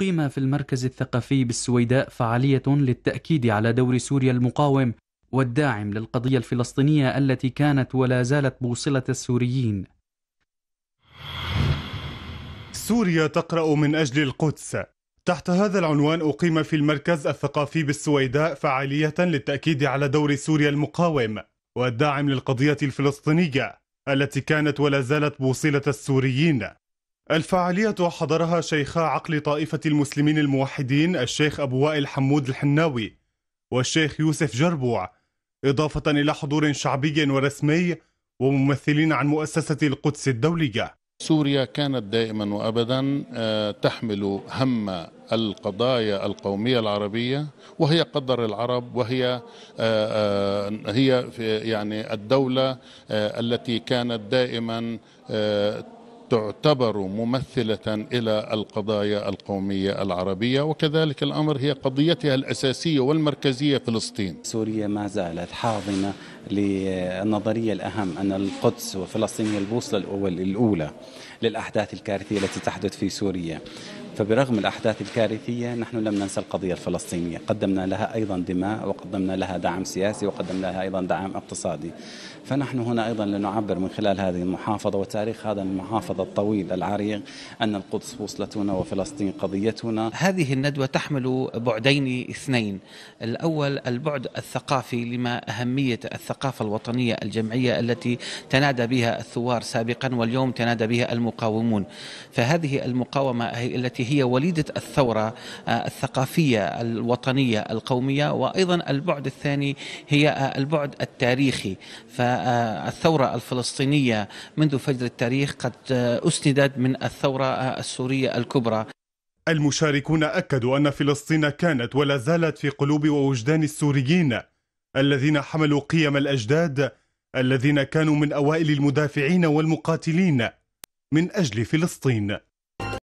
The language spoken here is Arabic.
أقيم في المركز الثقافي بالسويداء فعالية للتأكيد على دور سوريا المقاوم والداعم للقضية الفلسطينية التي كانت ولا زالت بوصلة السوريين. سوريا تقرأ من أجل القدس. تحت هذا العنوان أقيم في المركز الثقافي بالسويداء فعالية للتأكيد على دور سوريا المقاوم والداعم للقضية الفلسطينية التي كانت ولا زالت بوصلة السوريين. الفعالية حضرها شيخا عقل طائفة المسلمين الموحدين الشيخ أبو وائل حمود الحناوي والشيخ يوسف جربوع إضافة إلى حضور شعبي ورسمي وممثلين عن مؤسسة القدس الدولية سوريا كانت دائما وابدا آه، تحمل هم القضايا القوميه العربيه وهي قدر العرب وهي آه، آه، هي يعني الدوله التي كانت دائما تعتبر ممثلة إلى القضايا القومية العربية وكذلك الأمر هي قضيتها الأساسية والمركزية فلسطين سوريا ما زالت حاضنة للنظرية الأهم أن القدس وفلسطين هي البوصلة الأولى للأحداث الكارثية التي تحدث في سوريا فبرغم الأحداث الكارثية نحن لم ننسى القضية الفلسطينية قدمنا لها أيضا دماء وقدمنا لها دعم سياسي وقدمنا لها أيضا دعم اقتصادي فنحن هنا أيضا لنعبر من خلال هذه المحافظة وتاريخ هذا المحافظة الطويل العريق أن القدس وصلتنا وفلسطين قضيتنا هذه الندوة تحمل بعدين اثنين الأول البعد الثقافي لما أهمية الثقافة الوطنية الجمعية التي تنادى بها الثوار سابقا واليوم تنادى بها المقاومون فهذه المقاومة التي هي وليدة الثورة آه، الثقافية الوطنية القومية وأيضا البعد الثاني هي آه، البعد التاريخي فالثورة آه، الفلسطينية منذ فجر التاريخ قد أسندت من الثورة السورية الكبرى المشاركون أكدوا أن فلسطين كانت ولا زالت في قلوب ووجدان السوريين الذين حملوا قيم الأجداد الذين كانوا من أوائل المدافعين والمقاتلين من أجل فلسطين